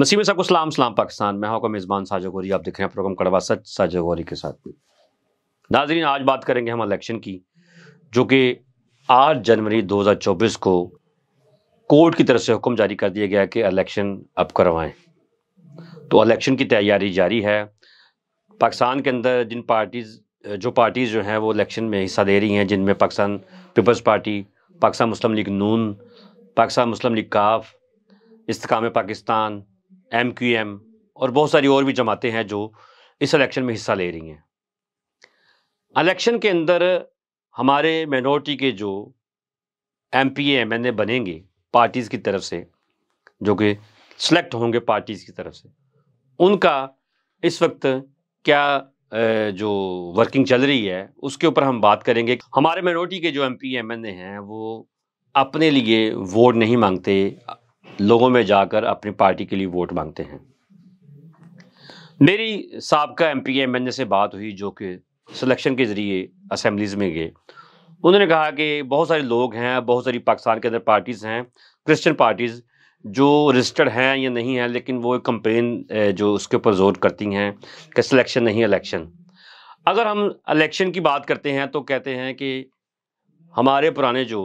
नसीब को सलाम सलाम पाकिस्तान मैं हूं हाँ, मेज़बान साजो गोरी आप देख रहे हैं प्रोग्राम कड़वा सच साजो गोरी के साथ नाजरीन आज बात करेंगे हम इलेक्शन की जो कि आठ जनवरी 2024 को कोर्ट की तरफ से हुक्म जारी कर दिया गया कि इलेक्शन अब करवाएं तो इलेक्शन की तैयारी जारी है पाकिस्तान के अंदर जिन पार्टीज़ जो पार्टीज़ जो हैं वो इलेक्शन में हिस्सा दे रही हैं जिनमें Pakistan Peoples Party Pakistan Muslim League Noon Pakistan Muslim League Qaf Istehkam Pakistan M Q M और बहुत सारी और भी जमातें हैं जो इस इलेक्शन में हिस्सा ले रही हैं इलेक्शन के अंदर हमारे माइनॉरिटी के जो M P M N A बनेंगे पार्टीज़ की तरफ से जो कि सिलेक्ट होंगे पार्टीज़ की तरफ से उनका इस वक्त क्या जो वर्किंग चल रही है उसके ऊपर हम बात करेंगे हमारे माइनॉरिटी के जो M P M N A हैं वो अपने लिए वोट नहीं मांगते लोगों में जाकर अपनी पार्टी के लिए वोट मांगते हैं मेरी सबका M P M N A से बात हुई जो कि सिलेक्शन के ज़रिए असम्बलीज़ में गए उन्होंने कहा कि बहुत सारे लोग हैं बहुत सारी पाकिस्तान के अंदर पार्टीज़ हैं क्रिश्चियन पार्टीज़ जो रजिस्टर्ड हैं या नहीं हैं लेकिन वो एक कंपेन जो उसके ऊपर जोर करती हैं कि सिलेक्शन नहीं इलेक्शन अगर हम इलेक्शन की बात करते हैं तो कहते हैं कि हमारे पुराने जो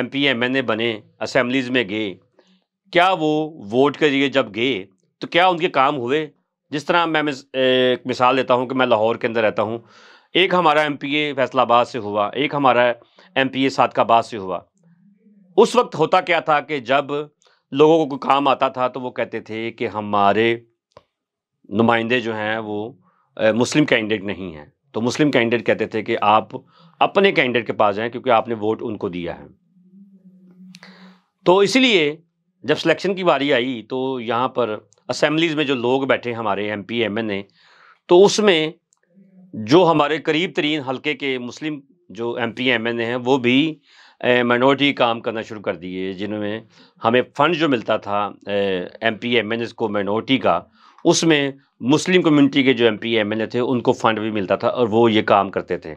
M P M N A बने असम्बलीज़ में गए क्या वो वोट के लिए जब गए तो क्या उनके काम हुए जिस तरह मैं एक मिसाल देता हूँ कि मैं लाहौर के अंदर रहता हूँ एक हमारा एम पी ए फैसलाबाद से हुआ एक हमारा एम पी ए सादकाबाद से हुआ उस वक्त होता क्या था कि जब लोगों को कोई काम आता था तो वो कहते थे कि हमारे नुमाइंदे जो हैं वो मुस्लिम कैंडिडेट नहीं हैं तो मुस्लिम कैंडिडेट कहते थे कि आप अपने कैंडिडेट के पास जाएं क्योंकि आपने वोट उनको दिया है तो इसलिए जब सिलेक्शन की बारी आई तो यहाँ पर असम्बलीज़ में जो लोग बैठे हमारे M P M N A तो उसमें जो हमारे करीब तरीन हल्के के मुस्लिम जो M P M N A हैं वो भी माइनॉरिटी काम करना शुरू कर दिए जिनमें हमें फ़ंड जो मिलता था M P M N S को माइनॉरिटी का उसमें मुस्लिम कम्युनिटी के जो M P M N A थे उनको फ़ंड भी मिलता था और वो ये काम करते थे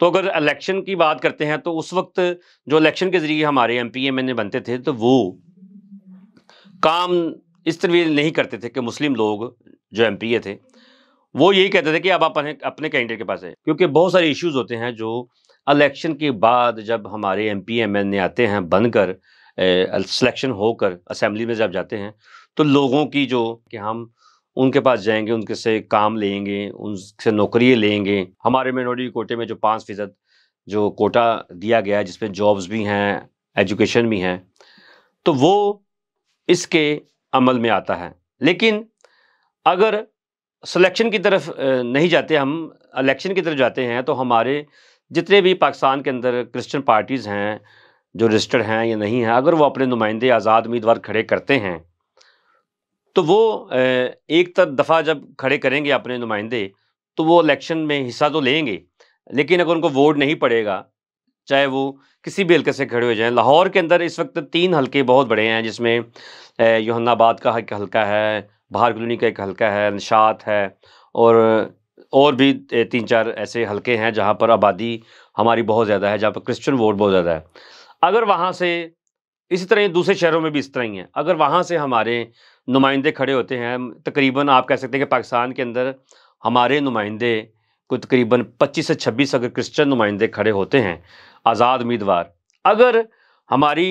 तो अगर इलेक्शन की बात करते हैं तो उस वक्त जो इलेक्शन के ज़रिए हमारे M P M N A बनते थे तो वो काम इस तरह नहीं करते थे कि मुस्लिम लोग जो एम थे वो यही कहते थे कि अब आप अपने अपने कैंडिडेट के पास है क्योंकि बहुत सारे इश्यूज होते हैं जो इलेक्शन के बाद जब हमारे एम पी एम एन आते हैं बनकर सिलेक्शन होकर असम्बली में जब जाते हैं तो लोगों की जो कि हम उनके पास जाएंगे उनके से काम लेंगे उनसे नौकरी लेंगे हमारे मिनोरिटी कोटे में जो पाँच फीसद जो कोटा दिया गया है जिसमें जॉब्स भी हैं एजुकेशन भी हैं तो वो इसके अमल में आता है लेकिन अगर सिलेक्शन की तरफ नहीं जाते हम इलेक्शन की तरफ जाते हैं तो हमारे जितने भी पाकिस्तान के अंदर क्रिश्चियन पार्टीज़ हैं जो रजिस्टर्ड हैं या नहीं हैं अगर वो अपने नुमाइंदे आज़ाद उम्मीदवार खड़े करते हैं तो वो एक तर दफ़ा जब खड़े करेंगे अपने नुमाइंदे तो वो इलेक्शन में हिस्सा तो लेंगे लेकिन अगर उनको वोट नहीं पड़ेगा चाहे वो किसी भी हल्के से खड़े हो जाए लाहौर के अंदर इस वक्त तीन हल्के बहुत बड़े हैं जिसमें योहन्नाबाद का एक हल्का है बाहर कलोनी का एक हलका है निशात है और और भी तीन चार ऐसे हलके हैं जहाँ पर आबादी हमारी बहुत ज़्यादा है जहाँ पर क्रिश्चियन वोट बहुत ज़्यादा है अगर वहाँ से इसी तरह दूसरे शहरों में भी इस तरह ही है अगर वहाँ से हमारे नुमाइंदे खड़े होते हैं तकरीबन आप कह सकते हैं कि पाकिस्तान के अंदर हमारे नुमाइंदे को तकरीबन 25 से 26 अगर क्रिश्चियन नुमाइंदे खड़े होते हैं आज़ाद उम्मीदवार अगर हमारी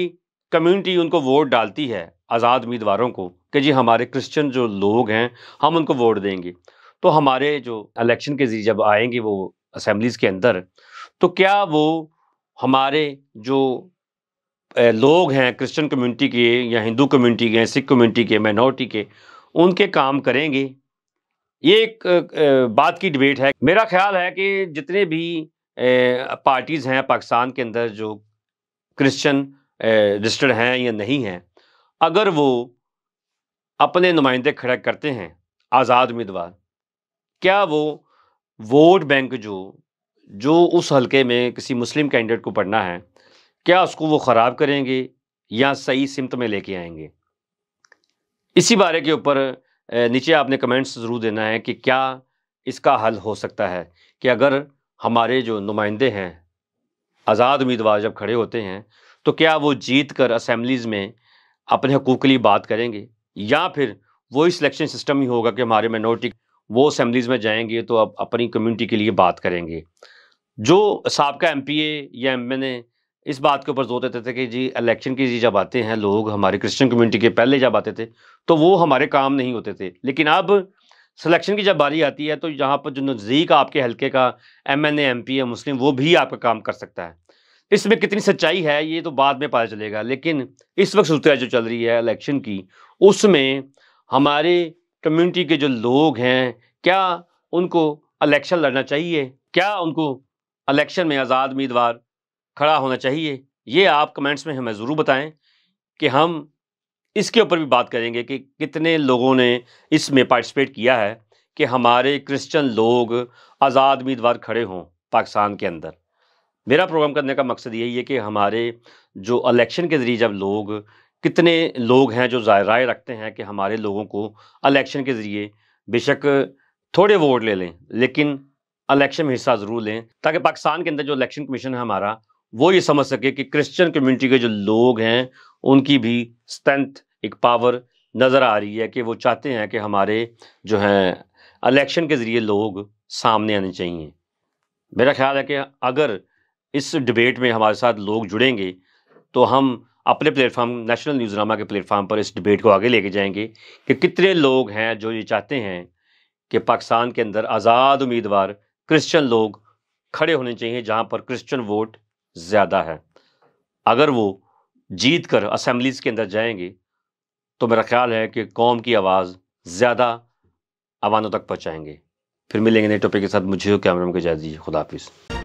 कम्युनिटी उनको वोट डालती है आज़ाद उम्मीदवारों को कि जी हमारे क्रिश्चियन जो लोग हैं हम उनको वोट देंगे तो हमारे जो इलेक्शन के जरिए जब आएंगे वो असम्बलीज़ के अंदर तो क्या वो हमारे जो लोग हैं क्रिश्चियन कम्युनिटी के या हिंदू कम्युनिटी के सिख कम्युनिटी के माइनॉरिटी के उनके काम करेंगे ये एक बात की डिबेट है मेरा ख्याल है कि जितने भी पार्टीज़ हैं पाकिस्तान के अंदर जो क्रिश्चियन रजिस्टर्ड हैं या नहीं हैं अगर वो अपने नुमाइंदे खड़े करते हैं आज़ाद उम्मीदवार क्या वो वोट बैंक जो जो उस हलके में किसी मुस्लिम कैंडिडेट को पढ़ना है क्या उसको वो ख़राब करेंगे या सही सिमत में लेके आएंगे इसी बारे के ऊपर नीचे आपने कमेंट्स ज़रूर देना है कि क्या इसका हल हो सकता है कि अगर हमारे जो नुमाइंदे हैं आज़ाद उम्मीदवार जब खड़े होते हैं तो क्या वो जीत कर असम्बलीज़ में अपने हकूक़ के लिए बात करेंगे या फिर वही सिलेक्शन सिस्टम ही होगा कि हमारे माइनॉरिटी वो असम्बलीज़ में जाएंगे तो अब अपनी कम्युनिटी के लिए बात करेंगे जो सबका एम पी ए या एम एन ए इस बात के ऊपर जोर देते थे कि जी इलेक्शन की जी जब आते हैं लोग हमारे क्रिश्चियन कम्युनिटी के पहले जब आते थे तो वो हमारे काम नहीं होते थे लेकिन अब सिलेक्शन की जब बारी आती है तो यहाँ पर जो नज़दीक आपके हल्के का एम एन एम पी है मुस्लिम वो भी आपका काम कर सकता है इसमें कितनी सच्चाई है ये तो बाद में पता चलेगा लेकिन इस वक्त सूत्र जो चल रही है इलेक्शन की उसमें हमारे कम्युनिटी के जो लोग हैं क्या उनको इलेक्शन लड़ना चाहिए क्या उनको इलेक्शन में आज़ाद उम्मीदवार खड़ा होना चाहिए ये आप कमेंट्स में हमें ज़रूर बताएं कि हम इसके ऊपर भी बात करेंगे कि कितने लोगों ने इसमें पार्टिसिपेट किया है कि हमारे क्रिश्चियन लोग आज़ाद उम्मीदवार खड़े हों पाकिस्तान के अंदर मेरा प्रोग्राम करने का मकसद यही है कि हमारे जो इलेक्शन के ज़रिए जब लोग कितने लोग हैं जो राय रखते हैं कि हमारे लोगों को इलेक्शन के ज़रिए बेशक थोड़े वोट ले लें लेकिन इलेक्शन में हिस्सा ज़रूर लें ताकि पाकिस्तान के अंदर जो इलेक्शन कमीशन है हमारा वो ये समझ सके कि क्रिश्चियन कम्युनिटी के जो लोग हैं उनकी भी स्ट्रेंथ एक पावर नज़र आ रही है कि वो चाहते हैं कि हमारे जो हैं इलेक्शन के ज़रिए लोग सामने आने चाहिए मेरा ख्याल है कि अगर इस डिबेट में हमारे साथ लोग जुड़ेंगे तो हम अपने प्लेटफार्म नेशनल न्यूज़नामा के प्लेटफार्म पर इस डिबेट को आगे लेके जाएंगे कि कितने लोग हैं जो ये चाहते हैं कि पाकिस्तान के अंदर आज़ाद उम्मीदवार क्रिश्चियन लोग खड़े होने चाहिए जहाँ पर क्रिश्चियन वोट ज़्यादा है अगर वो जीत कर असम्बलीज़ के अंदर जाएंगे तो मेरा ख्याल है कि कौम की आवाज़ ज़्यादा आवाजों तक पहुँचाएंगे फिर मिलेंगे नए टॉपिक के साथ मुझे कैमरा में जाए दीजिए खुदाफिज़